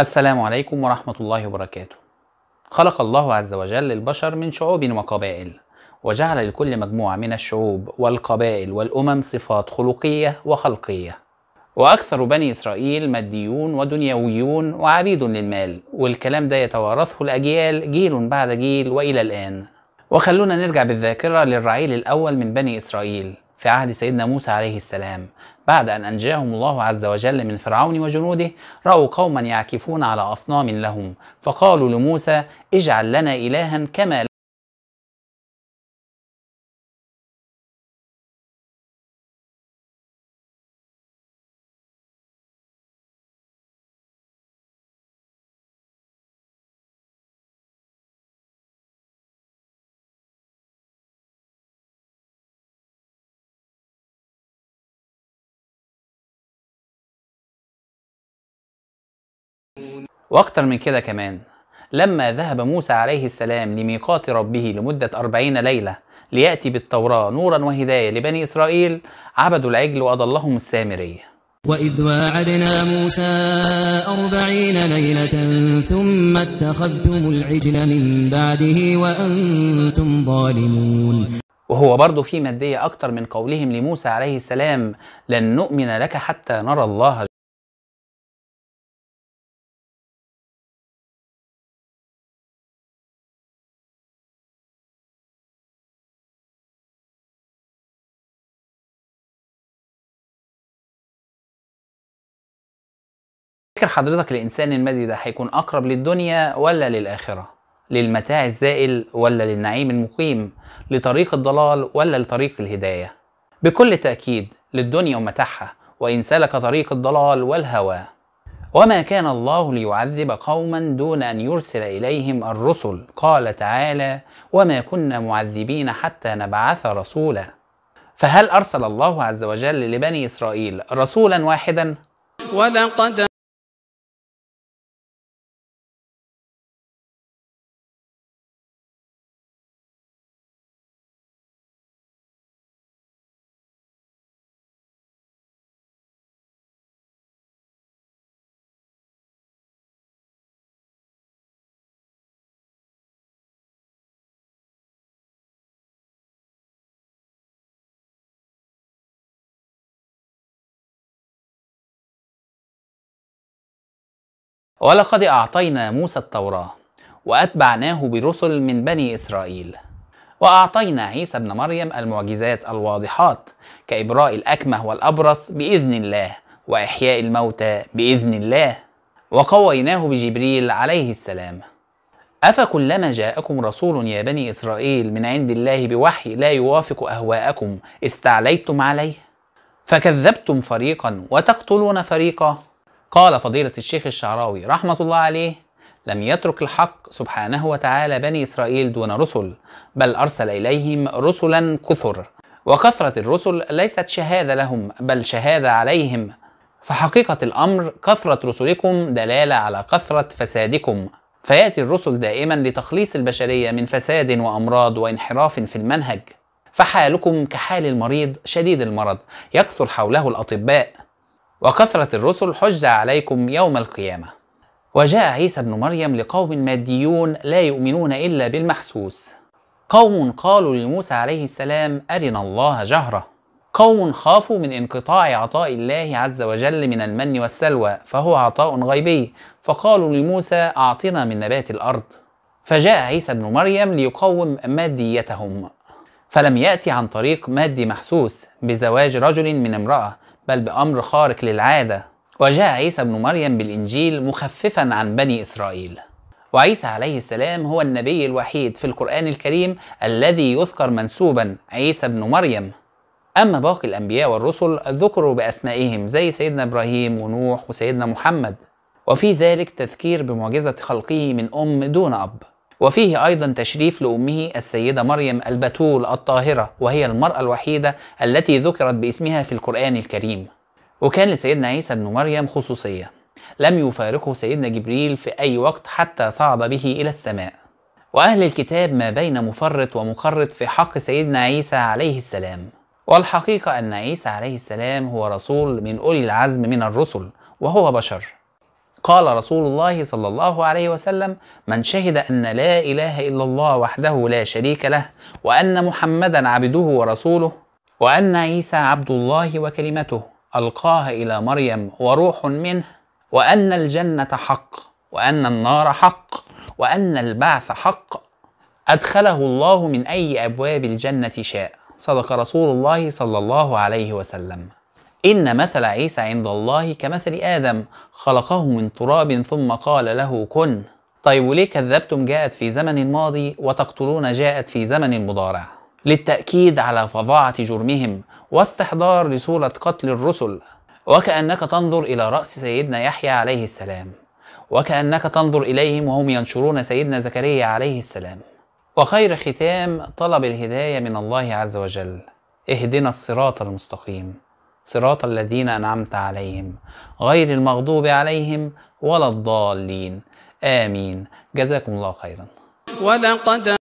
السلام عليكم ورحمة الله وبركاته. خلق الله عز وجل البشر من شعوب وقبائل، وجعل لكل مجموعة من الشعوب والقبائل والأمم صفات خلقية وخلقية. وأكثر بني إسرائيل ماديون ودنيويون وعبيد للمال، والكلام ده يتوارثه الأجيال جيل بعد جيل وإلى الآن. وخلونا نرجع بالذاكرة للرعيل الأول من بني إسرائيل في عهد سيدنا موسى عليه السلام بعد أن أنجاهم الله عز وجل من فرعون وجنوده رأوا قوما يعكفون على أصنام لهم فقالوا لموسى اجعل لنا إلها كما وأكتر من كده كمان لما ذهب موسى عليه السلام لميقات ربه لمدة أربعين ليلة ليأتي بالتوراة نورا وهداية لبني إسرائيل عبدوا العجل وأضلهم السامرية وإذ واعدنا موسى أربعين ليلة ثم اتخذتم العجل من بعده وأنتم ظالمون وهو برضه في مادية أكتر من قولهم لموسى عليه السلام لن نؤمن لك حتى نرى الله فكر حضرتك الإنسان المادي ده هيكون أقرب للدنيا ولا للآخرة؟ للمتاع الزائل ولا للنعيم المقيم؟ لطريق الضلال ولا لطريق الهداية؟ بكل تأكيد للدنيا ومتاعها وإن سلك طريق الضلال والهوى وما كان الله ليعذب قوما دون أن يرسل إليهم الرسل قال تعالى وما كنا معذبين حتى نبعث رسولا فهل أرسل الله عز وجل لبني إسرائيل رسولا واحدا؟ ولقد ولقد أعطينا موسى التوراة وأتبعناه برسل من بني إسرائيل وأعطينا عيسى ابن مريم المعجزات الواضحات كإبراء الأكمه والأبرص بإذن الله وإحياء الموتى بإذن الله وقويناه بجبريل عليه السلام أفكلما جاءكم رسول يا بني إسرائيل من عند الله بوحي لا يوافق أهواءكم استعليتم عليه فكذبتم فريقا وتقتلون فريقا قال فضيلة الشيخ الشعراوي رحمة الله عليه لم يترك الحق سبحانه وتعالى بني إسرائيل دون رسل بل أرسل إليهم رسلا كثر وكثرة الرسل ليست شهادة لهم بل شهادة عليهم فحقيقة الأمر كثرة رسلكم دلالة على كثرة فسادكم فيأتي الرسل دائما لتخليص البشرية من فساد وأمراض وانحراف في المنهج فحالكم كحال المريض شديد المرض يكثر حوله الأطباء وكثرة الرسل حجة عليكم يوم القيامة وجاء عيسى ابن مريم لقوم ماديون لا يؤمنون إلا بالمحسوس قوم قالوا لموسى عليه السلام أرنا الله جهرة قوم خافوا من انقطاع عطاء الله عز وجل من المن والسلوى فهو عطاء غيبي فقالوا لموسى أعطنا من نبات الأرض فجاء عيسى ابن مريم ليقوم ماديتهم فلم يأتي عن طريق مادي محسوس بزواج رجل من امرأة بل بأمر خارق للعادة وجاء عيسى بن مريم بالإنجيل مخففا عن بني إسرائيل وعيسى عليه السلام هو النبي الوحيد في القرآن الكريم الذي يذكر منسوبا عيسى بن مريم أما باقي الأنبياء والرسل ذكروا بأسمائهم زي سيدنا إبراهيم ونوح وسيدنا محمد وفي ذلك تذكير بمعجزة خلقه من أم دون أب وفيه أيضا تشريف لأمه السيدة مريم البتول الطاهرة وهي المرأة الوحيدة التي ذكرت باسمها في القرآن الكريم وكان لسيدنا عيسى بن مريم خصوصية لم يفارقه سيدنا جبريل في أي وقت حتى صعد به إلى السماء وأهل الكتاب ما بين مفرط ومقرط في حق سيدنا عيسى عليه السلام والحقيقة أن عيسى عليه السلام هو رسول من أولي العزم من الرسل وهو بشر قال رسول الله صلى الله عليه وسلم من شهد أن لا إله إلا الله وحده لا شريك له وأن محمدا عبده ورسوله وأن عيسى عبد الله وكلمته ألقاها إلى مريم وروح منه وأن الجنة حق وأن النار حق وأن البعث حق أدخله الله من أي أبواب الجنة شاء صدق رسول الله صلى الله عليه وسلم إن مثل عيسى عند الله كمثل آدم خلقه من تراب ثم قال له كن طيب وليه كذبتم جاءت في زمن الماضي وتقتلون جاءت في زمن المضارع للتأكيد على فظاعة جرمهم واستحضار لصورة قتل الرسل وكأنك تنظر إلى رأس سيدنا يحيى عليه السلام وكأنك تنظر إليهم وهم ينشرون سيدنا زكريا عليه السلام وخير ختام طلب الهداية من الله عز وجل اهدنا الصراط المستقيم صراط الذين أنعمت عليهم غير المغضوب عليهم ولا الضالين آمين جزاكم الله خيرا ولقد